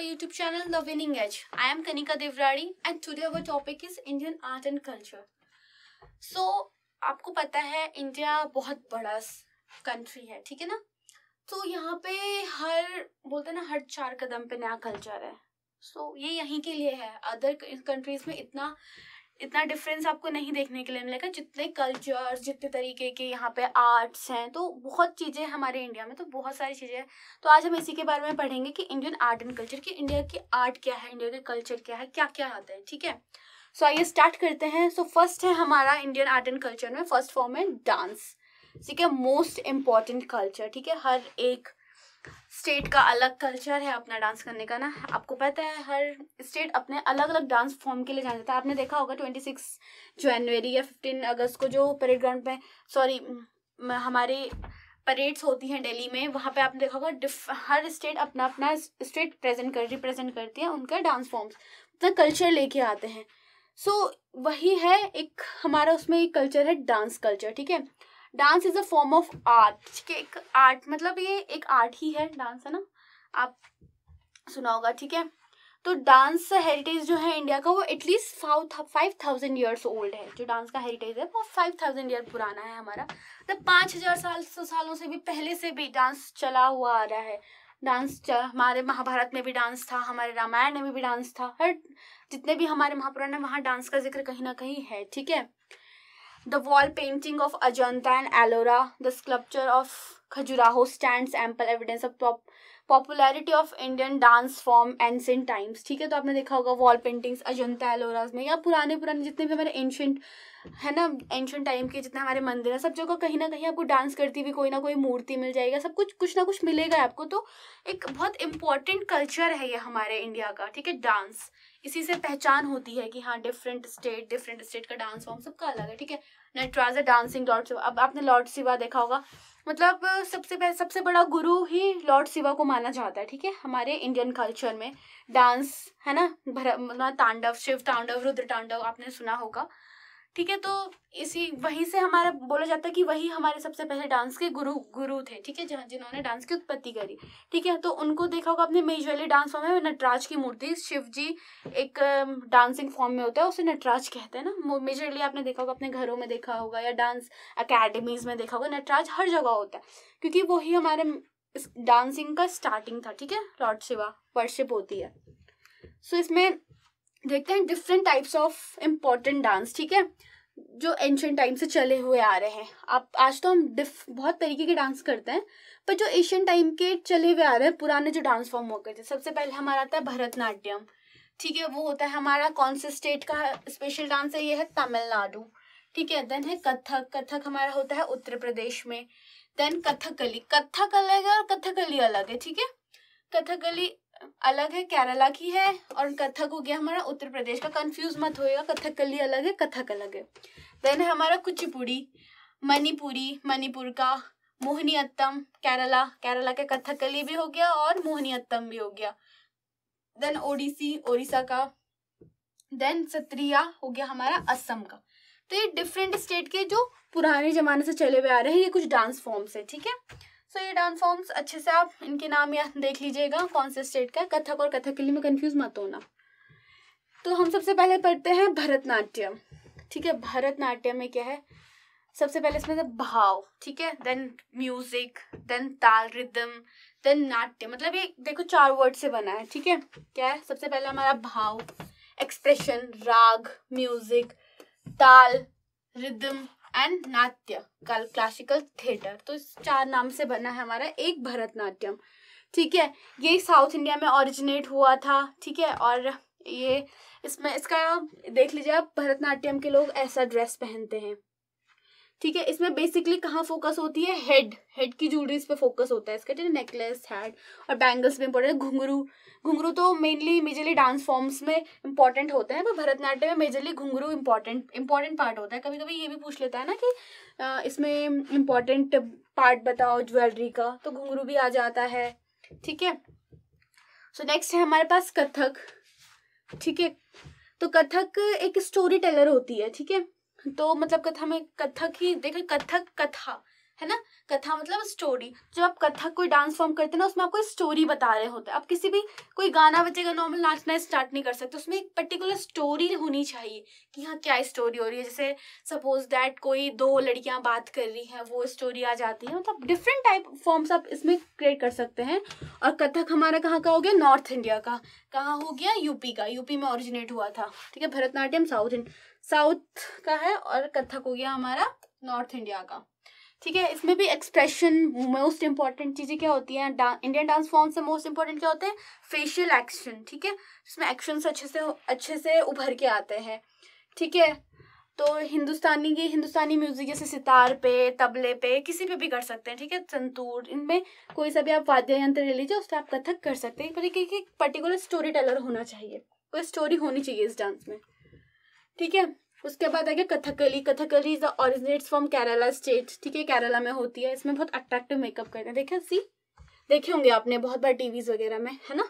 our YouTube channel The Winning Edge. I am Kanika Devrari and today our topic is Indian art and culture. So आपको पता है India बहुत बड़ा country है ठीक है ना तो यहाँ पे हर बोलते ना हर चार कदम पे नया कल्चर है सो so, ये यहीं के लिए है अदर कंट्रीज में इतना इतना डिफरेंस आपको नहीं देखने के लिए मिलेगा जितने कल्चर जितने तरीके के यहाँ पे आर्ट्स हैं तो बहुत चीज़ें हमारे इंडिया में तो बहुत सारी चीज़ें हैं तो आज हम इसी के बारे में पढ़ेंगे कि इंडियन आर्ट एंड कल्चर की इंडिया की आर्ट क्या है इंडिया के कल्चर क्या है क्या क्या आता है ठीक है सो आइए स्टार्ट करते हैं सो so, फर्स्ट है हमारा इंडियन आर्ट एंड कल्चर में फर्स्ट फॉर्म है डांस ठीक है मोस्ट इम्पॉर्टेंट कल्चर ठीक है हर एक स्टेट का अलग कल्चर है अपना डांस करने का ना आपको पता है हर स्टेट अपने अलग अलग डांस फॉर्म के लिए जाना जाता है आपने देखा होगा ट्वेंटी सिक्स जनवरी या फिफ्टीन अगस्त को जो परेड ग्राउंड में सॉरी हमारे परेड्स होती हैं दिल्ली में वहाँ पे आपने देखा होगा हर स्टेट अपना अपना स्टेट प्रेजेंट कर रिप्रेजेंट करती है उनका डांस फॉर्म्स अपना कल्चर लेके आते हैं सो so, वही है एक हमारा उसमें एक कल्चर है डांस कल्चर ठीक है dance is a form of art ठीक है एक आर्ट मतलब ये एक आर्ट ही है डांस है ना आप सुना होगा ठीक है तो डांस हेरिटेज जो है इंडिया का वो at least five thousand years old है जो डांस का हेरिटेज है वो फाइव थाउजेंड ईयर पुराना है हमारा मतलब पाँच हजार साल सौ सालों से भी पहले से भी डांस चला हुआ आ रहा है डांस हमारे महाभारत में भी डांस था हमारे रामायण में भी डांस था हर जितने भी हमारे महापुराण है वहाँ डांस का जिक्र कहीं ना कहीं है ठीक है The wall painting of Ajanta and alora the sculpture of Khajuraho stands ample evidence of pop popularity of Indian dance form ancient times ठीक है तो आपने देखा होगा वॉल पेंटिंग्स अजंता एलोराज में या पुराने पुराने जितने भी हमारे एंशंट है ना एंशंट टाइम के जितने हमारे मंदिर हैं सब जगह कहीं ना कहीं आपको डांस करती हुई कोई ना कोई मूर्ति मिल जाएगा सब कुछ कुछ ना कुछ मिलेगा आपको तो एक बहुत इंपॉर्टेंट कल्चर है ये हमारे इंडिया का ठीक है डांस इसी से पहचान होती है कि हाँ डिफरेंट स्टेट डिफरेंट स्टेट का डांस फॉर्म सबका अलग है ठीक है नटराज डांसिंग लॉर्ड सिवा अब आपने लॉर्ड सिवा देखा होगा मतलब सबसे सबसे बड़ा गुरु ही लॉर्ड सिवा को माना जाता है ठीक है हमारे इंडियन कल्चर में डांस है ना भर मतलब तांडव शिव तांडव रुद्र तांडव आपने सुना होगा ठीक है तो इसी वहीं से हमारा बोला जाता है कि वही हमारे सबसे पहले डांस के गुरु गुरु थे ठीक है जहाँ जिन्होंने डांस की उत्पत्ति करी ठीक है तो उनको देखा होगा आपने मेजरली डांस फॉर्म है नटराज की मूर्ति शिव जी एक डांसिंग फॉर्म में होता है उसे नटराज कहते हैं ना मेजरली आपने देखा होगा अपने घरों में देखा होगा या डांस अकेडमीज में देखा होगा नटराज हर जगह होता है क्योंकि वही हमारे डांसिंग का स्टार्टिंग था ठीक है लॉर्ड शिवा वर्शिप होती है सो so, इसमें देखते हैं different types of important dance ठीक है जो एंशियंट टाइम से चले हुए आ रहे हैं आप आज तो हम डिफ बहुत तरीके के डांस करते हैं पर जो एशियन टाइम के चले हुए आ रहे हैं पुराने जो डांस फॉर्म हुआ करते सबसे पहले हमारा आता है भरतनाट्यम ठीक है वो होता है हमारा कौन से स्टेट का स्पेशल डांस है ये है तमिलनाडु ठीक है देन है कथक कथक हमारा होता है उत्तर प्रदेश में देन कथकली कथक अलग है और कथकली अलग है ठीक है कथकली अलग है केरला की है और कथक हो गया हमारा उत्तर प्रदेश का कंफ्यूज मत होएगा कली अलग है कथक अलग है देन हमारा कुचिपुड़ी मणिपुरी मणिपुर का मोहनीअत्तम अत्तम केरला केरला के कथक कली भी हो गया और मोहनीअत्तम अत्तम भी हो गया देन ओडिसी ओडिशा का देन सत्रिया हो गया हमारा असम का तो ये डिफरेंट स्टेट के जो पुराने जमाने से चले हुए आ रहे हैं ये कुछ डांस फॉर्म्स है ठीक है सो ये डांस फॉर्म्स अच्छे से आप इनके नाम या देख लीजिएगा कौन से स्टेट का कथक और कथक के लिए मैं कन्फ्यूज मत होना तो हम सबसे पहले पढ़ते हैं भरतनाट्यम ठीक है भरतनाट्यम में क्या है सबसे पहले इसमें भाव ठीक है देन म्यूजिक देन ताल रिदम देन नाट्य मतलब ये देखो चार वर्ड से बना है ठीक है क्या है सबसे पहले हमारा भाव एक्सप्रेशन राग म्यूजिक ताल रिदम एंड नाट्य कल क्लासिकल थिएटर तो इस चार नाम से बना है हमारा एक भरतनाट्यम ठीक है ये साउथ इंडिया में ओरिजिनेट हुआ था ठीक है और ये इसमें इसका देख लीजिए आप भरतनाट्यम के लोग ऐसा ड्रेस पहनते हैं ठीक है इसमें बेसिकली कहाँ फोकस होती है हेड हेड की ज्वेलरीज पे फोकस होता है इसका ठीक है नेकलेस हेड और बैंगल्स में इंपॉर्टेंट घुंघरू घुंघरू तो मेनली मेजरली डांस फॉर्म्स में इंपॉर्टेंट होते हैं पर भरतनाट्यम में मेजरली घुंघरू इंपॉर्टेंट इंपॉर्टेंट पार्ट होता है कभी कभी ये भी पूछ लेता है ना कि आ, इसमें इंपॉर्टेंट पार्ट बताओ ज्वेलरी का तो घुंघरू भी आ जाता है ठीक है सो नेक्स्ट है हमारे पास कथक ठीक है तो कथक एक स्टोरी टेलर होती है ठीक है तो मतलब कथा में कथक ही देखे कथक कथा है ना कथा मतलब स्टोरी जब आप कथक कोई डांस फॉर्म करते हैं ना उसमें आपको स्टोरी बता रहे होते हैं आप किसी भी कोई गाना बचेगा नॉर्मल नाचना स्टार्ट नहीं कर सकते उसमें एक पर्टिकुलर स्टोरी होनी चाहिए कि हाँ क्या स्टोरी हो रही है जैसे सपोज दैट कोई दो लड़कियां बात कर रही हैं वो स्टोरी आ जाती है मतलब डिफरेंट टाइप फॉर्म्स आप इसमें क्रिएट कर सकते हैं और कथक हमारा कहाँ का हो गया नॉर्थ इंडिया का कहाँ हो गया यूपी का यूपी में ऑरिजिनेट हुआ था ठीक है भरतनाट्यम साउथ इंडिया साउथ का है और कथक हो गया हमारा नॉर्थ इंडिया का ठीक है इसमें भी एक्सप्रेशन मोस्ट इंपॉर्टेंट चीज़ें क्या होती हैं डा, इंडियन डांस फॉर्म से मोस्ट इंपॉर्टेंट क्या होते हैं फेशियल एक्शन ठीक है इसमें एक्शन अच्छे से अच्छे से उभर के आते हैं ठीक है तो हिंदुस्तानी के हिंदुस्तानी म्यूजिक जैसे सितार पे तबले पे किसी पे भी कर सकते हैं ठीक है संतूर इनमें कोई सा भी आप वाद्य यंत्र ले लीजिए उस पर आप कथक कर सकते हैं पर एक पर्टिकुलर स्टोरी टेलर होना चाहिए कोई स्टोरी होनी चाहिए इस डांस में ठीक है उसके बाद आ गया Kathakali Kathakali is the from Kerala state ठीक है केरला में होती है इसमें बहुत अट्रैक्टिव मेकअप करते हैं देखे सी देखे होंगे आपने बहुत बार टीवीज वगैरह में है ना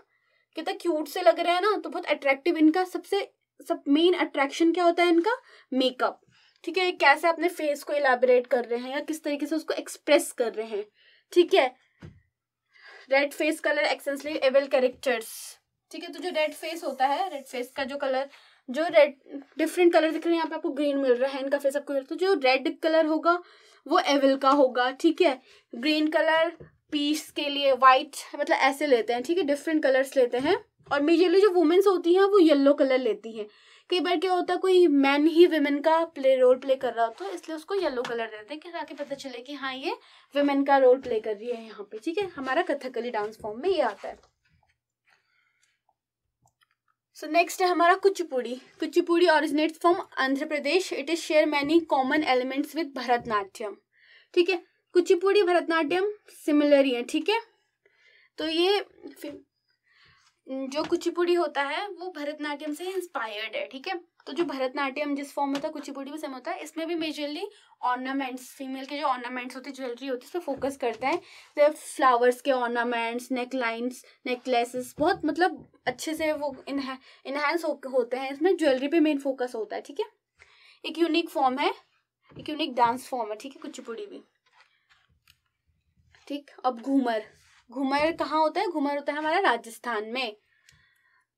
कितना क्यूट से लग रहे हैं ना तो बहुत अट्रैक्टिव इनका सबसे सब मेन अट्रैक्शन क्या होता है इनका मेकअप ठीक है कैसे अपने फेस को इलाबरेट कर रहे हैं या किस तरीके से उसको एक्सप्रेस कर रहे हैं ठीक है red face colour essentially evil characters ठीक है तो जो रेड फेस होता है रेड फेस का जो कलर जो रेड डिफरेंट कलर दिख रहे हैं यहाँ पे आपको ग्रीन मिल रहा है इनका फेस आपको तो जो रेड कलर होगा वो एविल का होगा ठीक है ग्रीन कलर पीस के लिए वाइट मतलब ऐसे लेते हैं ठीक है डिफरेंट कलर्स लेते हैं और मेजरली जो वुमेन्स होती हैं वो येलो कलर लेती हैं कई बार क्या होता है कोई मैन ही वेमेन का प्ले रोल प्ले कर रहा होता है इसलिए उसको येलो कलर देते हैं कि ताकि पता चले कि हाँ ये वेमेन का रोल प्ले कर रही है यहाँ पे ठीक है हमारा कथकली डांस फॉर्म में ये आता है सो नेक्स्ट है हमारा Kuchipudi Kuchipudi originate from Andhra Pradesh it is share many common elements with Bharatanatyam ठीक है कुचिपुड़ी भरतनाट्यम सिमिलर ही है ठीक है तो ये जो कुचिपुड़ी होता है वो भरतनाट्यम से इंस्पायर्ड है ठीक है तो जो भरतनाट्यम जिस फॉर्म में होता है कुचिपुड़ी भी सेम होता है इसमें भी मेजरली ऑर्नामेंट्स फीमेल के जो ऑर्नामेंट्स होते हैं ज्वेलरी होती है उस पर फोकस करता है तो फ्लावर्स के ऑर्नामेंट्स नेक लाइन्स नेकलेसेस बहुत मतलब अच्छे से वो इन्हेंस इन्हांस हो, होते हैं इसमें ज्वेलरी पे मेन फोकस होता है ठीक है एक यूनिक फॉर्म है एक यूनिक डांस फॉर्म है ठीक है कुचिपुड़ी भी ठीक अब घूमर घूमर कहाँ होता है घूमर होता है हमारा राजस्थान में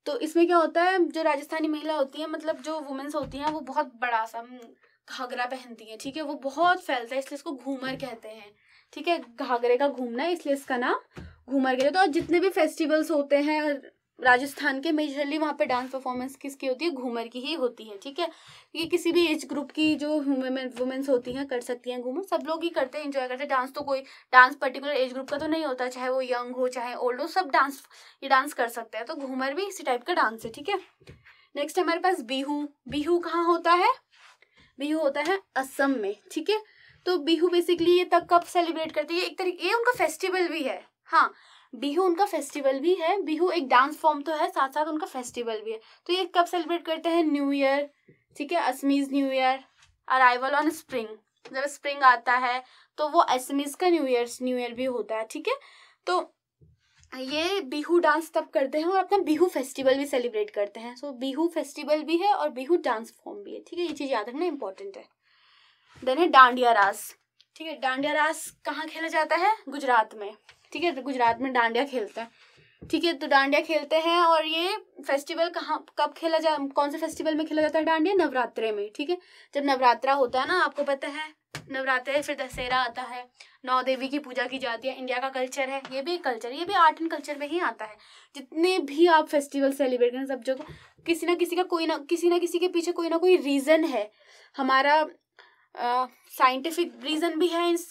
तो इसमें क्या होता है जो राजस्थानी महिला होती है मतलब जो वुमेन्स होती हैं वो बहुत बड़ा सा घाघरा पहनती हैं ठीक है वो बहुत फैलता है इसलिए इसको घूमर कहते हैं ठीक है घाघरे का घूमना इसलिए इसका नाम घूमर कहते हैं तो जितने भी फेस्टिवल्स होते हैं राजस्थान के मेजरली वहाँ पे डांस परफॉर्मेंस किसकी होती है घूमर की ही होती है ठीक है ये किसी भी एज ग्रुप की जो वुमेन्स होती हैं कर सकती हैं घूमर सब लोग ही करते हैं इंजॉय करते हैं डांस तो कोई डांस पर्टिकुलर एज ग्रुप का तो नहीं होता चाहे वो यंग हो चाहे ओल्ड हो सब डांस ये डांस कर सकते हैं तो घूमर भी इसी टाइप का डांस है ठीक है नेक्स्ट हमारे पास बिहू बिहू कहाँ होता है बिहू होता है असम में ठीक है तो बिहू बेसिकली ये तब कब सेलिब्रेट करती है एक तरीके ये उनका फेस्टिवल भी है हाँ बिहू उनका फेस्टिवल भी है बिहू एक डांस फॉर्म तो है साथ साथ उनका फेस्टिवल भी है तो ये कब सेलिब्रेट करते हैं न्यू ईयर ठीक है Assamese new year arrival on spring जब स्प्रिंग आता है तो वो असमीज का न्यू ईयर न्यू ईयर भी होता है ठीक है तो ये बिहू डांस तब करते हैं और अपना बिहू फेस्टिवल भी सेलिब्रेट करते हैं सो बिहू फेस्टिवल भी है और बिहू डांस फॉर्म भी है ठीक है ये चीज़ याद रखना इंपॉर्टेंट है देन है डांडिया रास ठीक है डांडिया रास कहाँ खेला जाता है गुजरात में ठीक है तो गुजरात में डांडिया खेलते हैं ठीक है तो डांडिया खेलते हैं और ये फेस्टिवल कहाँ कब खेला जा कौन से फेस्टिवल में खेला जाता है डांडिया नवरात्रे में ठीक है जब नवरात्रा होता है ना आपको पता है नवरात्रे फिर दशहरा आता है नौ देवी की पूजा की जाती है इंडिया का कल्चर है ये भी कल्चर ये भी आर्ट एंड कल्चर में ही आता है जितने भी आप फेस्टिवल सेलिब्रेट करें सब जगह किसी ना किसी का कोई ना किसी ना किसी के पीछे कोई ना कोई रीज़न है हमारा साइंटिफिक uh, रीज़न भी है इस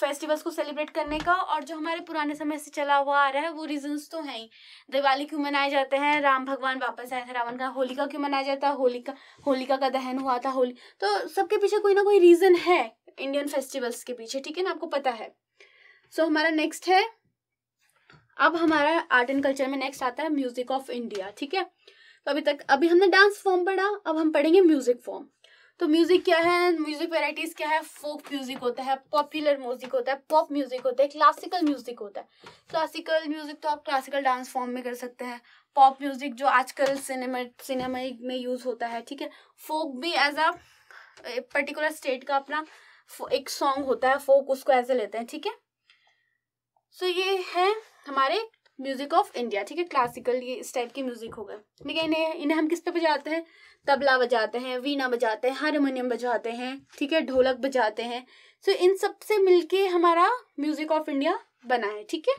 फेस्टिवल्स को सेलिब्रेट करने का और जो हमारे पुराने समय से चला हुआ आ रहा है वो रीजंस तो हैं ही दिवाली क्यों मनाए जाते हैं राम भगवान वापस आए थे रावण का होलिका क्यों मनाया जाता है होलिका होलिका का दहन हुआ था होली तो सबके पीछे कोई ना कोई रीज़न है इंडियन फेस्टिवल्स के पीछे ठीक है ना आपको पता है सो so, हमारा नेक्स्ट है अब हमारा आर्ट एंड कल्चर में नेक्स्ट आता है म्यूजिक ऑफ इंडिया ठीक है तो अभी तक अभी हमने डांस फॉर्म पढ़ा अब हम पढ़ेंगे म्यूजिक फॉर्म तो म्यूज़िक क्या है म्यूज़िक वेराइटीज़ क्या है फोक म्यूज़िक होता है पॉपुलर म्यूज़िक होता है पॉप म्यूज़िक होता है क्लासिकल म्यूज़िक होता है क्लासिकल म्यूज़िक तो आप क्लासिकल डांस फॉर्म में कर सकते हैं पॉप म्यूज़िक जो आजकल सिनेमा सिनेमा में यूज़ होता है ठीक है फोक भी एज अ पर्टिकुलर स्टेट का अपना एक सॉन्ग होता है फोक उसको ऐसे लेते हैं ठीक है सो ये है हमारे म्यूजिक ऑफ इंडिया ठीक है क्लासिकल ये इस टाइप के म्यूजिक हो गए ठीक है इन्हें इन्हें हम किस पे बजाते हैं तबला बजाते हैं वीणा बजाते हैं हारमोनियम बजाते हैं ठीक है ढोलक बजाते हैं सो इन सब से मिलके हमारा म्यूजिक ऑफ इंडिया बना है ठीक है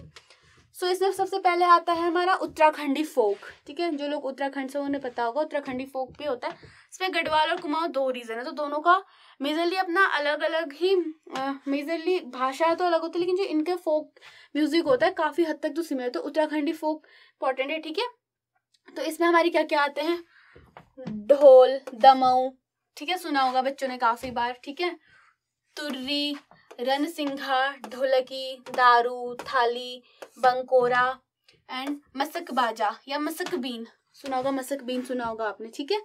सो इसमें सबसे पहले आता है हमारा उत्तराखंडी फोक ठीक है जो लोग उत्तराखंड से उन्हें पता होगा उत्तराखंडी फोक भी होता है इसमें गढ़वाल और कुमाऊं दो रीजन है तो दोनों का मेजरली अपना अलग अलग ही मेजरली भाषा तो अलग होती है लेकिन जो इनके फोक म्यूजिक होता है काफी हद तक तो सिमिलर तो उत्तराखंडी फोक इंपॉर्टेंट है ठीक है तो इसमें हमारी क्या क्या आते हैं ढोल दमऊ ठीक है सुना होगा बच्चों ने काफी बार ठीक है तुर्री रन सिंघा ढोलकी दारू थाली बंकोरा एंड मसक बाजा या मसक बीन सुना होगा मसक बीन सुना होगा आपने ठीक है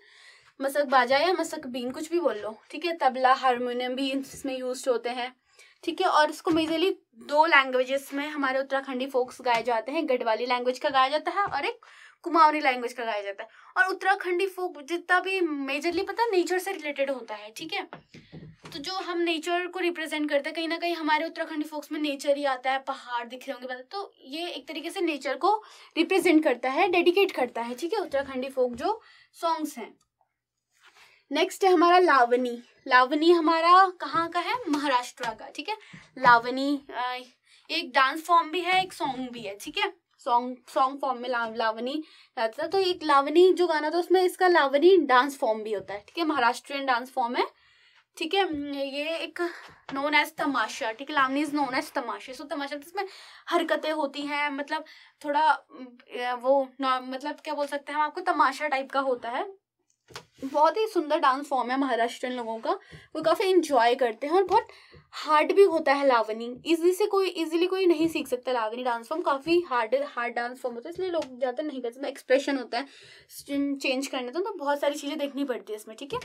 मसक बाजा या मसक बीन कुछ भी बोल लो ठीक है तबला हारमोनियम भी इसमें यूज होते हैं ठीक है और इसको मेजरली दो लैंग्वेजेस में हमारे उत्तराखंडी फोक्स गाए जाते हैं गढ़वाली लैंग्वेज का गाया जाता है और एक कुमावरी लैंग्वेज का गाया जाता है और उत्तराखंडी फोक जितना भी मेजरली पता नेचर से रिलेटेड होता है ठीक है तो जो हम नेचर को रिप्रेजेंट करते हैं कहीं ना कहीं हमारे उत्तराखंडी फोक्स में नेचर ही आता है पहाड़ दिख रहे होंगे पता मतलब तो ये एक तरीके से नेचर को रिप्रेजेंट करता है डेडिकेट करता है ठीक है उत्तराखंडी फोक जो सॉन्ग्स हैं नेक्स्ट है हमारा लावनी लावनी हमारा कहाँ का है महाराष्ट्र का ठीक है लावनी एक डांस फॉर्म भी है एक सॉन्ग भी है ठीक है सॉन्ग सॉन्ग फॉर्म में लावनी रहता था तो एक लावनी जो गाना था उसमें इसका लावनी डांस फॉर्म भी होता है ठीक है महाराष्ट्रियन डांस फॉर्म है ठीक है हम्म, ये एक नोन एज तमाशा ठीक है Lavani is known as tamasha so tamasha मतलब इसमें हरकतें होती हैं मतलब थोड़ा वो मतलब क्या बोल सकते हैं हम आपको तमाशा टाइप का होता है बहुत ही सुंदर डांस फॉर्म है महाराष्ट्र लोगों का वो काफ़ी इंजॉय करते हैं और बहुत हार्ड भी होता है लावनी इजी से कोई इजीली कोई नहीं सीख सकता लावनी डांस फॉर्म काफ़ी हार्ड हार्ड डांस फॉर्म होता है इसलिए लोग ज़्यादा नहीं करते एक्सप्रेशन होता है चेंज करने तो, तो बहुत सारी चीज़ें देखनी पड़ती है इसमें ठीक है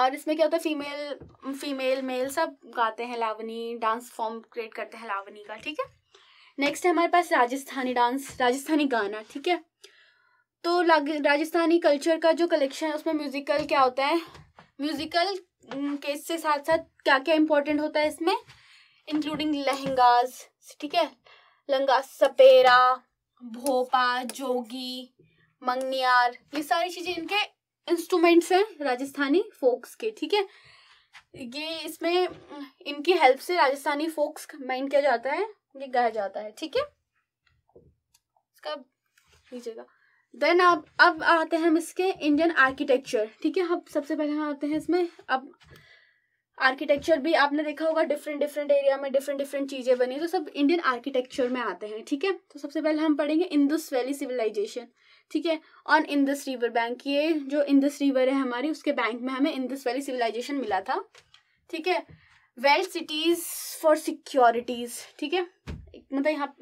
और इसमें क्या होता है फीमेल फीमेल मेल सब गाते हैं लावनी डांस फॉर्म क्रिएट करते हैं लावनी का ठीक है नेक्स्ट है हमारे पास राजस्थानी डांस राजस्थानी गाना ठीक है तो राजस्थानी कल्चर का जो कलेक्शन है उसमें म्यूज़िकल क्या होता है म्यूज़िकल के इससे साथ साथ क्या क्या इंपॉर्टेंट होता है इसमें इंक्लूडिंग लहंगाज ठीक है लहंगा सपेरा भोपा जोगी मंगनियार ये सारी चीज़ें इनके इंस्ट्रूमेंट्स हैं राजस्थानी फोक्स के ठीक है ये इसमें इनकी हेल्प से राजस्थानी फोक्स माइंड किया जाता है ये गाया जाता है ठीक है इसका लीजिएगा देन अब अब आते हैं हम इसके इंडियन आर्किटेक्चर ठीक है हम सबसे पहले हम आते हैं इसमें अब आर्किटेक्चर भी आपने देखा होगा डिफरेंट डिफरेंट एरिया में डिफरेंट डिफरेंट चीज़ें बनी तो सब इंडियन आर्किटेक्चर में आते हैं ठीक है तो सबसे पहले हम पढ़ेंगे इंदुस वैली सिविलाइजेशन ठीक है ऑन इंदस रिवर बैंक ये जो इंदस रिवर है हमारी उसके बैंक में हमें इंदस वैली सिविलाइजेशन मिला था ठीक है वेल्थ सिटीज़ फॉर सिक्योरिटीज़ ठीक है मतलब यहाँ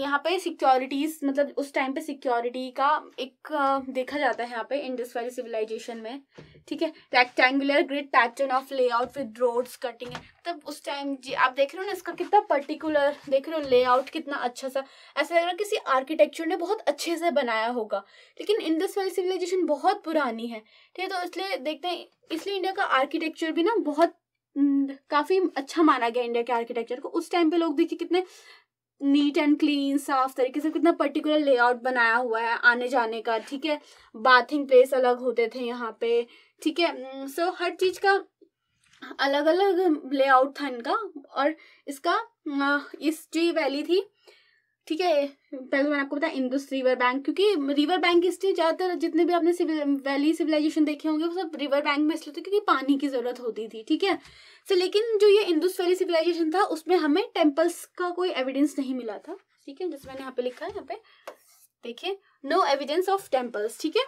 यहाँ पे सिक्योरिटीज मतलब उस टाइम पे सिक्योरिटी का एक देखा जाता है यहाँ पे इंडस वैली सिविलाइजेशन में ठीक है rectangular grid pattern of layout with roads cutting है तब उस टाइम जी आप देख रहे हो ना इसका कितना पर्टिकुलर देख रहे हो लेआउट कितना अच्छा सा ऐसा लग रहा है किसी आर्किटेक्चर ने बहुत अच्छे से बनाया होगा लेकिन इंडस वैली सिविलाइजेशन बहुत पुरानी है ठीक है तो इसलिए देखते हैं इसलिए इंडिया का आर्किटेक्चर भी ना बहुत काफ़ी अच्छा माना गया इंडिया के आर्किटेक्चर को उस टाइम पे लोग देखिए कितने नीट एंड क्लीन साफ तरीके से कितना पर्टिकुलर लेआउट बनाया हुआ है आने जाने का ठीक है बाथिंग प्लेस अलग होते थे यहाँ पे ठीक है सो mm, so, हर चीज का अलग अलग लेआउट था इनका और इसका इस जो वैली थी ठीक है पहले तो मैंने आपको बताया इंदुस रिवर बैंक क्योंकि रिवर बैंक इसलिए ज़्यादातर जितने भी आपने सिविल वैली सिविलाइजेशन देखे होंगे वो सब रिवर बैंक में इसलिए थे क्योंकि पानी की ज़रूरत होती थी ठीक है सो लेकिन जो ये इंदुस वैली सिविलाइजेशन था उसमें हमें टेम्पल्स का कोई एविडेंस नहीं मिला था ठीक है जैसे मैंने यहाँ पे लिखा है यहाँ पे देखिए नो एविडेंस ऑफ टेम्पल्स ठीक है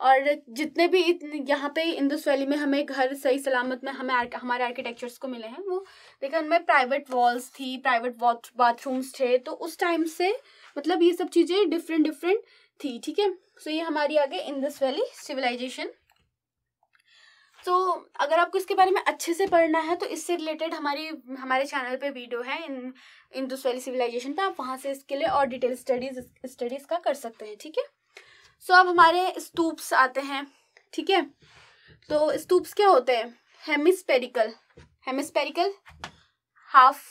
और जितने भी यहाँ पे इंदुस वैली में हमें घर सही सलामत में हमें हमारे आर्किटेक्चर्स को मिले हैं वो लेकिन उनमें प्राइवेट वॉल्स थी प्राइवेट बाथरूम्स थे तो उस टाइम से मतलब ये सब चीज़ें डिफरेंट डिफरेंट थी ठीक है सो ये हमारी आगे इंदस वैली सिविलाइजेशन तो अगर आपको इसके बारे में अच्छे से पढ़ना है तो इससे रिलेटेड हमारी हमारे चैनल पे वीडियो है इन इंदस वैली सिविलाइजेशन पे आप वहाँ से इसके लिए और डिटेल स्टडीज स्टडीज़ का कर सकते हैं ठीक है सो अब हमारे स्तूप्स आते हैं ठीक है तो स्तूप्स क्या होते हैं हेमिस्पेरिकल हेमिस्पेरिकल हाफ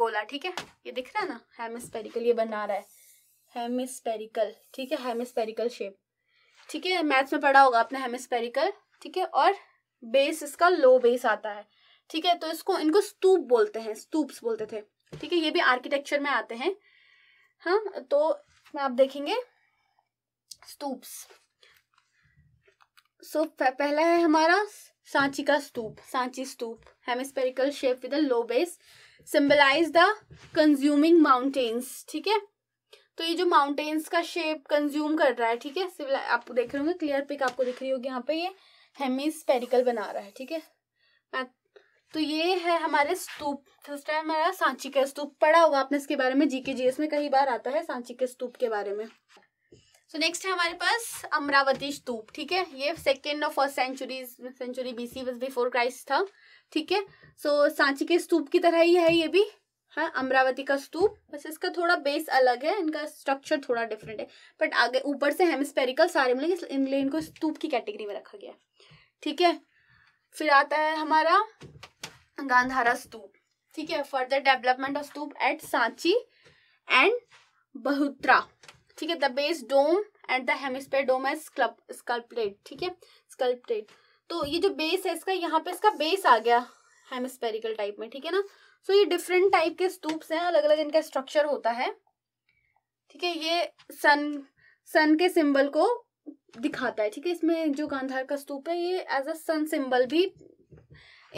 गोला ठीक है ये दिख रहा है ना हेमिस्पेरिकल ये बना रहा है हेमिस्पेरिकल ठीक है हेमिस्पेरिकल शेप ठीक है मैथ्स में पढ़ा होगा आपने हेमिस्पेरिकल ठीक है और बेस इसका लो बेस आता है ठीक है तो इसको इनको स्तूप बोलते हैं स्तूप्स बोलते थे ठीक है ये भी आर्किटेक्चर में आते हैं हाँ तो आप देखेंगे स्तूप्स सो पहला है हमारा सांची का stupa Sanchi stupa hemispherical shape with low base symbolize the consuming mountains ठीक है तो ये जो माउंटेन्स का शेप कंज्यूम कर रहा है ठीक है आप देख रहे होंगे क्लियर पिक आपको दिख रही होगी यहाँ पे ये हेमिस्पेरिकल बना रहा है ठीक है तो ये है हमारे स्तूप फर्स्ट है हमारा सांची का स्तूप पढ़ा होगा आपने इसके बारे में जीके जीएस में कई बार आता है सांची के स्तूप के बारे में सो so, नेक्स्ट है हमारे पास अमरावती स्तूप ठीक है ये सेकेंड और first century century BC before Christ था ठीक है सो सांची के स्तूप की तरह ही है ये भी हाँ अमरावती का स्तूप बस इसका थोड़ा बेस अलग है इनका स्ट्रक्चर थोड़ा डिफरेंट है बट आगे ऊपर से हेमस्पेरिकल सारे मिलेंगे इसलिए इनको स्तूप की कैटेगरी में रखा गया ठीक है फिर आता है हमारा गांधारा स्तूप ठीक है further development of stupa at Sanchi and बहुत्रा ठीक है the base dome and the hemisphere dome है स्कल्पलेट ठीक है स्कल्पलेट तो ये जो बेस है इसका यहाँ पे इसका बेस आ गया हेमिस्पेरिकल टाइप में ठीक है ना सो so, ये डिफरेंट टाइप के स्तूप्स हैं अलग अलग इनका स्ट्रक्चर होता है ठीक है ये सन सन के सिंबल को दिखाता है ठीक है इसमें जो गांधार का स्तूप है ये एज अ सन सिंबल भी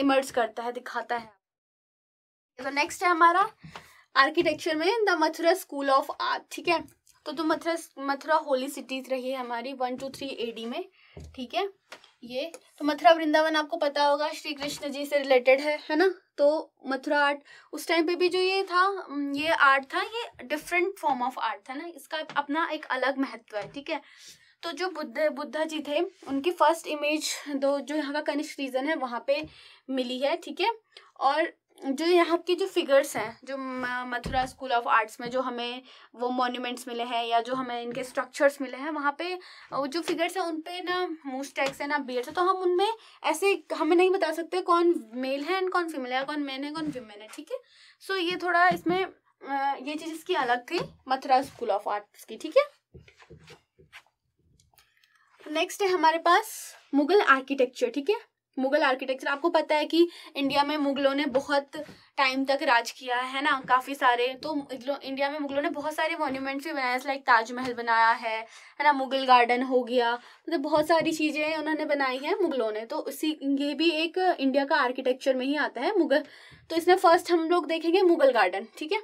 इमर्ज करता है दिखाता है तो नेक्स्ट है हमारा आर्किटेक्चर में the Mathura school of art ठीक है तो तुम मथुरा मथुरा होली सिटीज रही है हमारी वन टू थ्री एडी में ठीक है ये तो मथुरा वृंदावन आपको पता होगा श्री कृष्ण जी से रिलेटेड है है ना तो मथुरा आर्ट उस टाइम पे भी जो ये था ये आर्ट था ये डिफरेंट फॉर्म ऑफ आर्ट था ना इसका अपना एक अलग महत्व है ठीक है तो जो बुद्ध बुद्धा जी थे उनकी फर्स्ट इमेज दो जो यहाँ का कनिष्ठ रीजन है वहाँ पे मिली है ठीक है और जो यहाँ की जो फिगर्स हैं जो मथुरा स्कूल ऑफ आर्ट्स में जो हमें वो मोन्यूमेंट्स मिले हैं या जो हमें इनके स्ट्रक्चर्स मिले हैं वहाँ पे जो फिगर्स हैं उन पे ना मूस्टैक्स है ना बियर्ड्स है तो हम उनमें ऐसे हमें नहीं बता सकते कौन मेल है एंड कौन फीमेल है कौन मैन है कौन वीमेन है ठीक है सो ये थोड़ा इसमें ये चीज़ इसकी अलग थी मथुरा स्कूल ऑफ आर्ट्स की ठीक है नेक्स्ट है हमारे पास मुगल आर्किटेक्चर ठीक है मुगल आर्किटेक्चर आपको पता है कि इंडिया में मुगलों ने बहुत टाइम तक राज किया है ना काफ़ी सारे तो इंडिया में मुगलों ने बहुत सारे मोन्यूमेंट्स भी बनाए लाइक ताजमहल बनाया है है ना मुगल गार्डन हो गया मतलब तो बहुत सारी चीज़ें उन्होंने बनाई हैं मुगलों ने तो उसी ये भी एक इंडिया का आर्किटेक्चर में ही आता है मुगल तो इसमें फर्स्ट हम लोग देखेंगे मुगल गार्डन ठीक है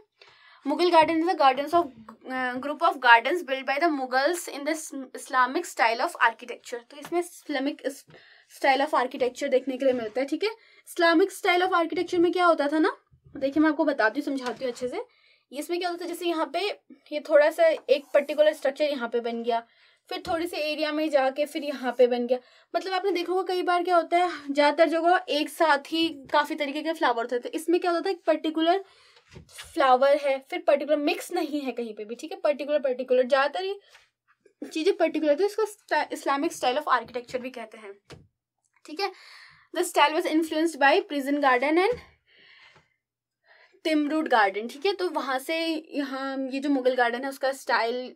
Mughal garden is the garden of group of garden build by the Mughals in the Islamic style of architecture तो इसमें इस्लामिक स्टाइल ऑफ आर्किटेक्चर देखने के लिए मिलता है ठीक है इस्लामिक स्टाइल ऑफ आर्किटेक्चर में क्या होता था ना देखिए मैं आपको बताती हूँ समझाती हूँ अच्छे से इसमें क्या होता था जैसे यहाँ पे ये थोड़ा सा एक पर्टिकुलर स्ट्रक्चर यहाँ पे बन गया फिर थोड़ी सी एरिया में जाके फिर यहाँ पे बन गया मतलब आपने देखा होगा कई बार क्या होता है ज़्यादातर जगह एक साथ ही काफ़ी तरीके के फ्लावर होते थे इसमें क्या होता था एक पर्टिकुलर फ्लावर है फिर पर्टिकुलर मिक्स नहीं है कहीं पे भी ठीक है पर्टिकुलर पर्टिकुलर ज़्यादातर ये चीज़ें पर्टिकुलर तो इसको इस्लामिक स्टाइल ऑफ आर्किटेक्चर भी कहते हैं ठीक है the style was influenced by Persian garden and Timurid garden ठीक है तो वहाँ से यहाँ ये जो मुगल गार्डन है उसका स्टाइल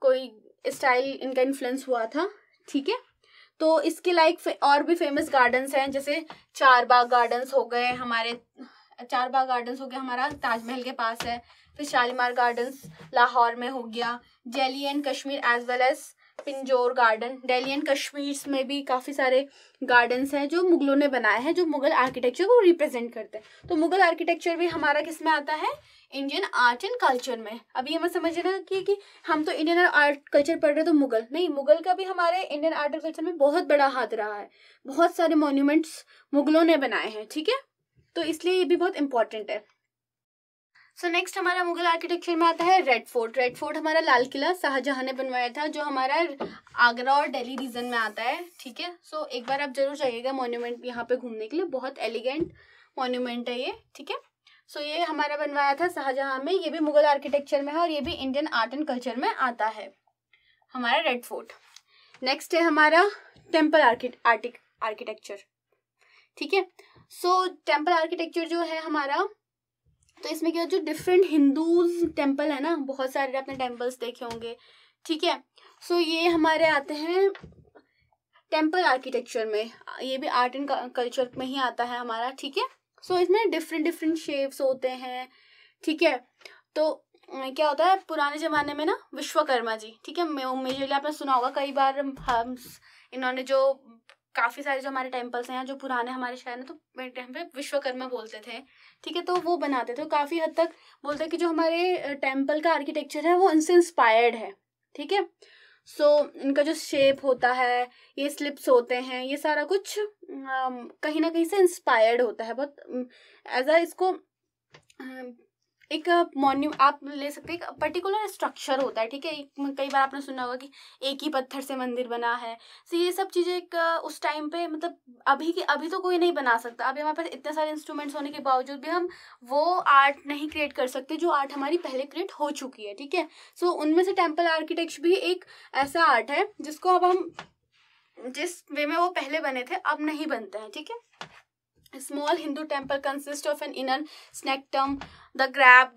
कोई स्टाइल इनका इन्फ्लुएंस हुआ था ठीक है तो इसके लाइक और भी फेमस गार्डन्स हैं जैसे चार बाग गार्डन्स हो गए हमारे चार बाग गार्डन्स हो गए हमारा ताजमहल के पास है फिर शालीमार गार्डन्स लाहौर में हो गया जेली and Kashmir as well as Pinjore garden Delhi and Kashmir में भी काफ़ी सारे गार्डन्स हैं जो मुगलों ने बनाए हैं जो मुगल आर्किटेक्चर को रिप्रेजेंट करते हैं तो मुगल आर्किटेक्चर भी हमारा किस में आता है इंडियन आर्ट एंड कल्चर में अभी हमें समझ रहे कि, कि हम तो इंडियन आर्ट कल्चर पढ़ रहे तो मुगल नहीं मुगल का भी हमारे इंडियन आर्ट एंड कल्चर में बहुत बड़ा हाथ रहा है बहुत सारे मोन्यूमेंट्स मुगलों ने बनाए हैं ठीक है तो इसलिए ये भी बहुत इंपॉर्टेंट है सो so नेक्स्ट हमारा मुगल आर्किटेक्चर में आता है रेड फोर्ट रेड फोर्ट हमारा लाल किला शाहजहां ने बनवाया था जो हमारा आगरा और दिल्ली रीजन में आता है ठीक है सो so, एक बार आप जरूर जाइएगा मोन्यूमेंट यहाँ पे घूमने के लिए बहुत एलिगेंट मोन्यूमेंट है ये ठीक है सो ये हमारा बनवाया था शाहजहां में ये भी मुगल आर्किटेक्चर में है और ये भी इंडियन आर्ट एंड कल्चर में आता है हमारा रेड फोर्ट नेक्स्ट है हमारा टेम्पल आर्किटेक्चर ठीक है सो टेम्पल आर्किटेक्चर जो है हमारा तो इसमें क्या जो डिफरेंट हिंदूज टेम्पल है ना बहुत सारे अपने टेम्पल्स देखे होंगे ठीक है सो ये हमारे आते हैं टेम्पल आर्किटेक्चर में ये भी आर्ट एंड कल्चर में ही आता है हमारा ठीक है सो इसमें डिफरेंट डिफरेंट शेप्स होते हैं ठीक है तो क्या होता है पुराने ज़माने में ना विश्वकर्मा जी ठीक है मैं मेजरली आपने सुना होगा कई बार हम इन्होंने जो काफ़ी सारे जो हमारे टेम्पल्स हैं जो पुराने हमारे शहर में तो टेम्पल विश्वकर्मा बोलते थे ठीक है तो वो बनाते थे काफ़ी हद तक बोलते हैं कि जो हमारे टेम्पल का आर्किटेक्चर है वो उनसे इंस्पायर्ड है ठीक है सो so, इनका जो शेप होता है ये स्लिप्स होते हैं ये सारा कुछ कहीं ना कहीं से इंस्पायर्ड होता है बहुत एज अ इसको एक मॉन्यू आप ले सकते हैं पर्टिकुलर स्ट्रक्चर होता है ठीक है कई बार आपने सुना होगा कि एक ही पत्थर से मंदिर बना है तो ये सब चीज़ें एक उस टाइम पे मतलब अभी की अभी तो कोई नहीं बना सकता अभी हमारे पास इतने सारे इंस्ट्रूमेंट्स होने के बावजूद भी हम वो आर्ट नहीं क्रिएट कर सकते जो आर्ट हमारी पहले क्रिएट हो चुकी है ठीक है सो so, उनमें से टेम्पल आर्किटेक्ट भी एक ऐसा आर्ट है जिसको अब हम जिस वे में वो पहले बने थे अब नहीं बनते हैं ठीक है A small Hindu temple consists of an inner sanctum, the grab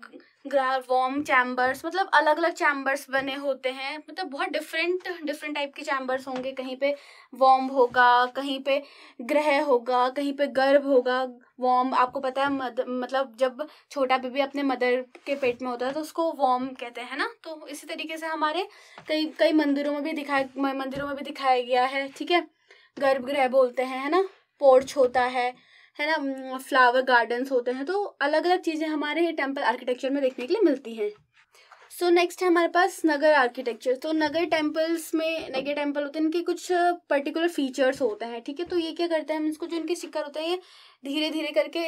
chambers मतलब अलग अलग चैम्बर्स बने होते हैं मतलब बहुत डिफरेंट डिफरेंट टाइप के चैम्बर्स होंगे कहीं पे वॉम होगा कहीं पे ग्रह होगा कहीं पे गर्भ होगा वॉम आपको पता है मद, मतलब जब छोटा बेबी अपने मदर के पेट में होता है तो उसको वॉम कहते हैं ना तो इसी तरीके से हमारे कई कई मंदिरों में भी दिखाया मंदिरों में भी दिखाया गया है ठीक है गर्भगृह बोलते हैं है ना पोर्च होता है है ना फ्लावर हम्म, गार्डन्स होते हैं तो अलग अलग चीज़ें हमारे टेम्पल आर्किटेक्चर में देखने के लिए मिलती हैं सो नेक्स्ट है हमारे पास नगर आर्किटेक्चर तो नगर टेम्पल्स में नगर टेम्पल होते हैं इनके कुछ पर्टिकुलर फीचर्स होते हैं ठीक है तो ये क्या करते हैं हम इसको जो इनके शिखर होते हैं ये धीरे धीरे करके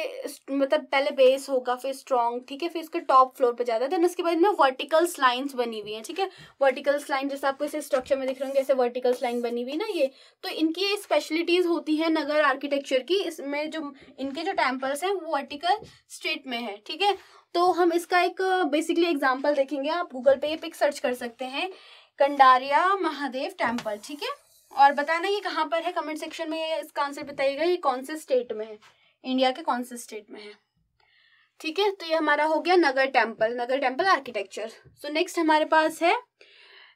मतलब पहले बेस होगा फिर स्ट्रॉन्ग ठीक है फिर इसके टॉप फ्लोर पर जाता है देन उसके बाद इनमें वर्टिकल्स लाइन्स बनी हुई हैं ठीक है वर्टिकल्स लाइन जैसे आपको इसे स्ट्रक्चर में दिख रहे होंगे ऐसे वर्टिकल्स लाइन बनी हुई ना ये तो इनकी ये स्पेशलिटीज होती है नगर आर्किटेक्चर की इसमें जो इनके जो टेम्पल्स हैं वो वर्टिकल स्ट्रेट में है ठीक है तो हम इसका एक बेसिकली एग्जाम्पल देखेंगे आप गूगल पे ये पिक सर्च कर सकते हैं कंडारिया महादेव टेम्पल ठीक है और बताना ये कहाँ पर है कमेंट सेक्शन में इसका आंसर बताइएगा ये कौन से स्टेट में है इंडिया के कौन से स्टेट में है ठीक है तो ये हमारा हो गया Nagar temple Nagar temple architecture so next हमारे पास है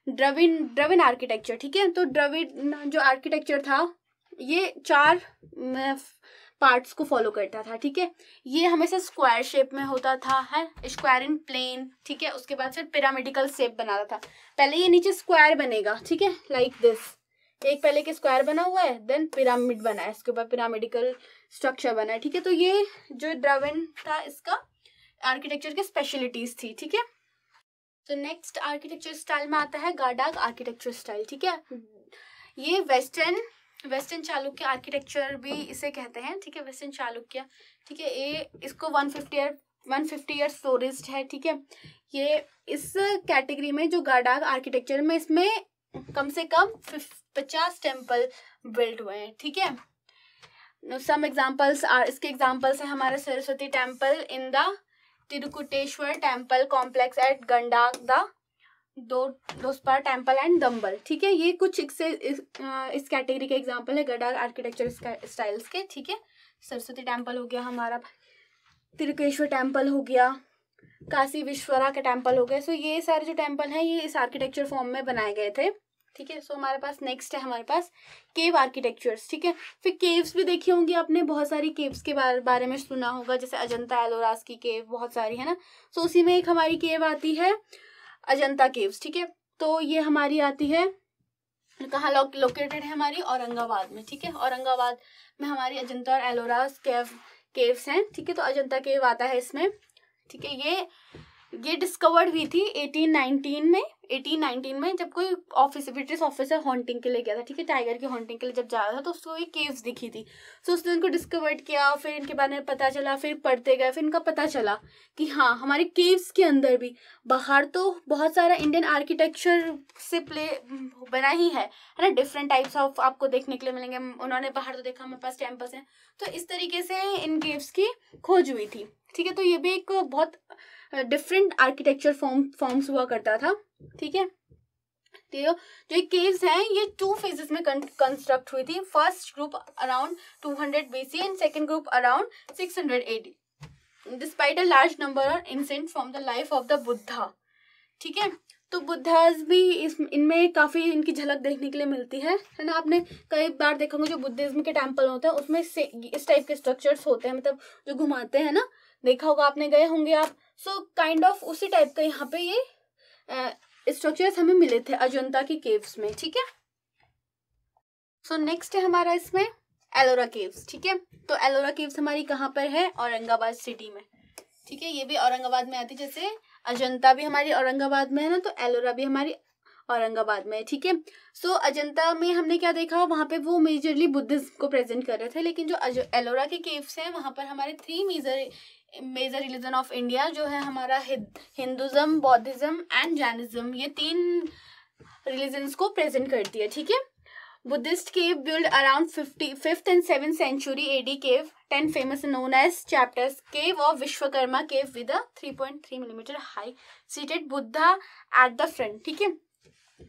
ड्रविन ड्रविन आर्किटेक्चर ठीक है तो ड्रविन जो आर्किटेक्चर था ये चार पार्ट्स को फॉलो करता था ठीक है ये हमेशा स्क्वायर शेप में होता था है स्क्वायर इन प्लेन ठीक है उसके बाद फिर पिरामिडिकल शेप बनाता था पहले ये नीचे स्क्वायर बनेगा ठीक है लाइक दिस एक पहले के स्क्वायर बना हुआ है देन पिरामिड बना है इसके ऊपर पिरामिडिकल स्ट्रक्चर बना है ठीक है तो ये जो द्रविण था इसका आर्किटेक्चर की स्पेशलिटीज थी ठीक है तो नेक्स्ट आर्किटेक्चर स्टाइल में आता है गाडाग आर्किटेक्चर स्टाइल ठीक है ये वेस्टर्न वेस्टर्न चालुक्य आर्किटेक्चर भी इसे कहते हैं ठीक है वेस्टर्न चालुक्य ठीक है ये इसको one fifty year one fifty year florist है ठीक है ये इस कैटेगरी में जो गाडाग आर्किटेक्चर में इसमें कम से कम पचास टेम्पल बिल्ड हुए हैं ठीक है सम एग्जाम्पल्स आर इसके एग्जाम्पल्स हैं हमारे Saraswati temple in the Tirukuteshwar temple complex at गंडाग द दो दोस्पार टेम्पल एंड दम्बल ठीक है ये कुछ इससे इस, इस कैटेगरी के एग्जाम्पल है गडा आर्किटेक्चर स्टाइल्स के ठीक है सरस्वती टेम्पल हो गया हमारा त्रिकेश्वर टेम्पल हो गया काशी विश्वरा का टेम्पल हो गया सो ये सारे जो टेम्पल हैं ये इस आर्किटेक्चर फॉर्म में बनाए गए थे ठीक है सो हमारे पास नेक्स्ट है हमारे पास केव आर्किटेक्चर्स ठीक है फिर केव्स भी देखी होंगी आपने बहुत सारी केव्स के बारे, बारे में सुना होगा जैसे अजंता एलोरास की केव बहुत सारी है ना सो so, उसी में एक हमारी केव आती है अजंता केव्स ठीक है तो ये हमारी आती है लो, लोकेटेड है हमारी औरंगाबाद में ठीक है औरंगाबाद में हमारी अजंता और एलोरास केव केव्स हैं ठीक है तो अजंता केव आता है इसमें ठीक है ये ये डिस्कवर्ड हुई थी 1819 में 1819 में जब कोई ऑफिसर ब्रिटिश ऑफिसर हॉन्टिंग के लिए गया था ठीक है टाइगर की हॉन्टिंग के लिए जब जा रहा था तो उसको ये केव्स दिखी थी सो so, उसने उनको डिस्कवर्ड किया फिर इनके बारे में पता चला फिर पढ़ते गए फिर इनका पता चला कि हाँ हमारे केव्स के अंदर भी बाहर तो बहुत सारा इंडियन आर्किटेक्चर से प्ले हम्म, बना ही है है ना डिफरेंट टाइप्स ऑफ आपको देखने के लिए मिलेंगे उन्होंने बाहर तो देखा हमारे पास टेम्पल्स हैं तो इस तरीके से इन केव्स की खोज हुई थी ठीक है तो ये भी एक बहुत डिफरेंट आर्किटेक्चर फॉर्म फॉर्म्स हुआ करता था ठीक है तो जो केव्स हैं ये टू फेजेस में कंस्ट्रक्ट हुई थी first group around 200 C and second group around hundred despite a large number of incidents from the life of the Buddha ठीक है तो बुद्धाज भी इस इनमें काफ़ी इनकी झलक देखने के लिए मिलती है है ना आपने कई बार देखा होगा जो बुद्धिज्म के टेम्पल होते हैं उसमें से इस टाइप के स्ट्रक्चर्स होते हैं मतलब जो घुमाते हैं ना देखा होगा आपने गए होंगे आप सो काइंड ऑफ उसी टाइप का यहाँ पे ये स्ट्रक्चर्स हमें मिले थे अजंता के केव्स में ठीक है सो so, नेक्स्ट है हमारा इसमें एलोरा केव्स ठीक है तो एलोरा केव्स हमारी कहाँ पर है औरंगाबाद सिटी में ठीक है ये भी औरंगाबाद में आती है जैसे अजंता भी हमारी औरंगाबाद में है ना तो एलोरा भी हमारी औरंगाबाद में ठीक है सो अजंता में हमने क्या देखा वहाँ पे वो मेजरली बुद्धिज्म को प्रेजेंट कर रहे थे लेकिन जो एलोरा के केव्स हैं वहाँ पर हमारे three major major religion of India जो है हमारा हिंदुज़म बौद्धिज़्म एंड जैनिज़्म ये तीन रिलीजन्स को प्रेजेंट करती है ठीक है Buddhist cave build around fifty fifth and seven century AD cave ten famous known as chapters cave और Vishwakarma cave with three point three millimetre high seated Buddha at the front ठीक है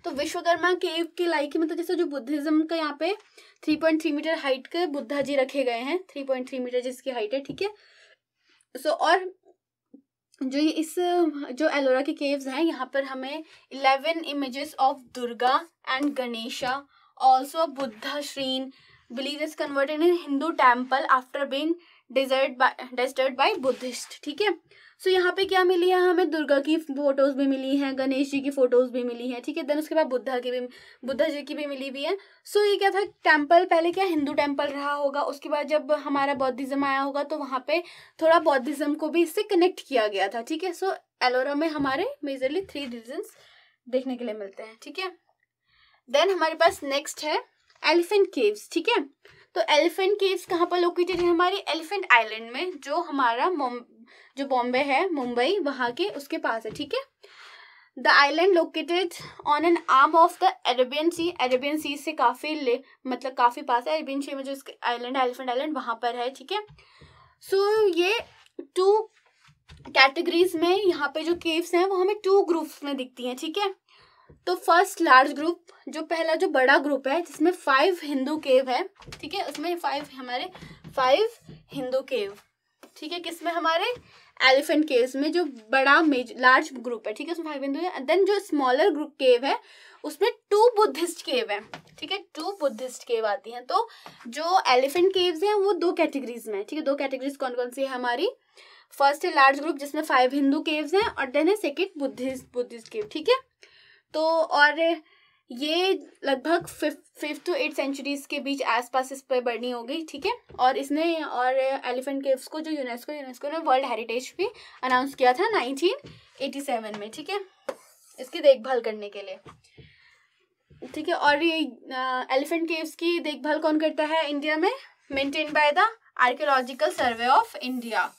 तो विश्वकर्मा केव के लाइक मतलब जैसे जो बुद्धिज्म का यहाँ पे three point three metre height के बुद्धा जी रखे गए हैं थ्री पॉइंट थ्री मीटर जिसकी हाइट है ठीक है सो और जो ये इस जो एलोरा के केव्स हैं यहाँ पर हमें eleven images of Durga and Ganesha also Buddha shrine believe is converted in Hindu temple after being desert by disturbed by Buddhist ठीक है सो so, यहाँ पे क्या मिली है हमें दुर्गा की फोटोज़ भी मिली हैं गणेश जी की फ़ोटोज़ भी मिली हैं ठीक है देन उसके बाद बुद्धा की भी बुद्धा जी की भी मिली हुई है सो so, ये क्या था टेम्पल पहले क्या हिंदू टेम्पल रहा होगा उसके बाद जब हमारा बौद्धिज़्म आया होगा तो वहाँ पे थोड़ा बौद्धिज़्म को भी इससे कनेक्ट किया गया था ठीक है सो एलोरा में हमारे मेजरली थ्री रीजन्स देखने के लिए मिलते हैं ठीक है देन हमारे पास नेक्स्ट है एलिफेंट केव्स ठीक है तो एलिफेंट केव्स कहाँ पर लोकेटेड है हमारे एलिफेंट आइलैंड में जो हमारा जो बॉम्बे है मुंबई वहाँ के उसके पास है ठीक है the island located on an arm of the Arabian sea Arabian sea से काफ़ी ले मतलब काफ़ी पास है अरेबियन सी में जो आइलैंड है एलिफेंट आइलैंड वहाँ पर है ठीक है सो so, ये टू कैटेगरीज में यहाँ पे जो केव्स हैं वो हमें टू ग्रुप्स में दिखती हैं ठीक है तो फर्स्ट लार्ज ग्रुप जो पहला जो बड़ा ग्रुप है जिसमें फाइव हिंदू केव है ठीक है उसमें फाइव हमारे फाइव हिंदू केव ठीक है किसमें हमारे एलिफेंट केव्स में जो बड़ा मेज लार्ज ग्रुप है ठीक है उसमें फाइव हिंदू है देन जो स्मॉलर ग्रुप केव है उसमें टू बुद्धिस्ट केव है ठीक है टू बुद्धिस्ट केव आती हैं तो जो एलिफेंट केव्स हैं वो दो कैटेगरीज में ठीक है दो कैटेगरीज कौन कौन सी है हमारी फर्स्ट है लार्ज ग्रुप जिसमें फाइव हिंदू केव्स हैं और देन है सेकेंड बुद्धिस्ट बुद्धिस्ट केव ठीक है तो और ये लगभग फिफ्थ टू एट सेंचुरीज के बीच आसपास इस पर बढ़नी हो गई ठीक है और इसने और एलिफेंट केव्स को जो यूनेस्को यूनेस्को ने वर्ल्ड हेरिटेज भी अनाउंस किया था 1987 में ठीक है इसकी देखभाल करने के लिए ठीक है और ये एलिफेंट केव्स की देखभाल कौन करता है इंडिया में maintain by the archaeological survey of India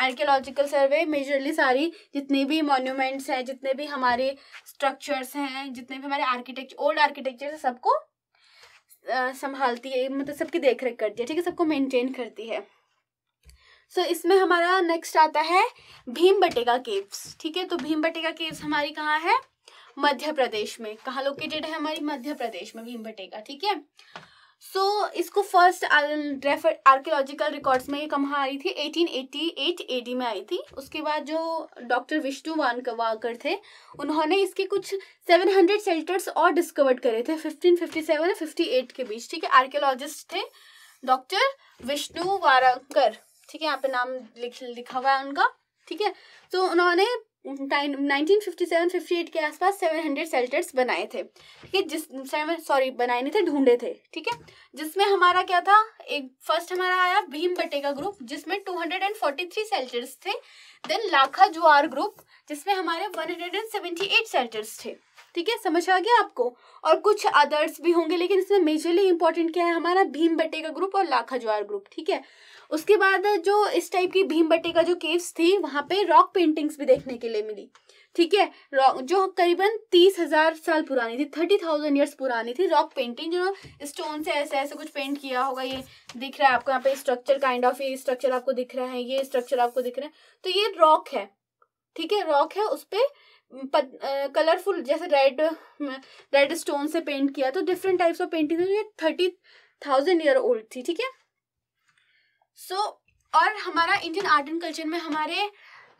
archaeological survey majorly सारी जितने भी मॉन्यूमेंट्स हैं जितने भी हमारे स्ट्रक्चर्स हैं जितने भी हमारे आर्किटेक्चर ओल्ड आर्किटेक्चर है सबको संभालती है मतलब सबकी देख रेख करती है ठीक है सबको मेनटेन करती है सो so, इसमें हमारा नेक्स्ट आता है भीम बटेगा केव्स ठीक है तो भीम बटेगा केव्स हमारी कहाँ है मध्य प्रदेश में कहाँ लोकेटेड है हमारी मध्य प्रदेश में भीम बटेगा ठीक है सो so, इसको फर्स्ट रेफर आर्कियोलॉजिकल रिकॉर्ड्स में ये कहाँ आई थी 1888 एडी में आई थी उसके बाद जो डॉक्टर विष्णु वाकर थे उन्होंने इसके कुछ 700 सेल्टर्स और डिस्कवर करे थे 1557 और 58 के बीच ठीक है आर्कियोलॉजिस्ट थे डॉक्टर विष्णु वारकर ठीक है यहाँ पे नाम लिख लिखा हुआ है उनका ठीक है तो उन्होंने 1957-58 के आसपास 700 सेल्टर्स बनाए थे ठीक है जिस सॉरी बनाए नहीं थे ढूंढे थे ठीक है जिसमें हमारा क्या था एक फर्स्ट हमारा आया भीम बटे का ग्रुप जिसमें 243 सेल्टर्स थे देन लाखा जुआर ग्रुप जिसमें हमारे 178 सेल्टर्स थे ठीक है समझ आ गया आपको और कुछ अदर्स भी होंगे लेकिन इसमें मेजरली इंपॉर्टेंट क्या है हमारा भीम बटे का ग्रुप और लाखा ज्वार ग्रुप ठीक है उसके बाद जो इस टाइप की भीम भट्टे का जो केव्स थी वहाँ पे रॉक पेंटिंग्स भी देखने के लिए मिली ठीक है रॉक जो करीबन तीस हजार साल पुरानी थी थर्टी थाउजेंड ईयर्स पुरानी थी रॉक पेंटिंग जो स्टोन से ऐसे ऐसे कुछ पेंट किया होगा ये दिख रहा है आपको यहाँ पे स्ट्रक्चर काइंड ऑफ ये स्ट्रक्चर आपको दिख रहा है ये स्ट्रक्चर आपको दिख रहा है तो ये रॉक है ठीक है रॉक है उस पर कलरफुल जैसे रेड रेड स्टोन से पेंट किया तो different types of painting thirty thousand year old थी ठीक है सो so, और हमारा इंडियन आर्ट एंड कल्चर में हमारे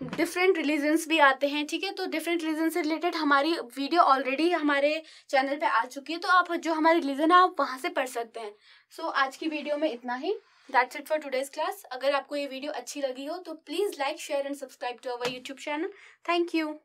डिफरेंट रिलीजन्स भी आते हैं ठीक है तो डिफरेंट रिलीजन से रिलेटेड हमारी वीडियो ऑलरेडी हमारे चैनल पे आ चुकी है तो आप जो हमारे रिलीजन है आप वहाँ से पढ़ सकते हैं सो so, आज की वीडियो में इतना ही that's it for today's class अगर आपको ये वीडियो अच्छी लगी हो तो please like share and subscribe to our YouTube channel thank you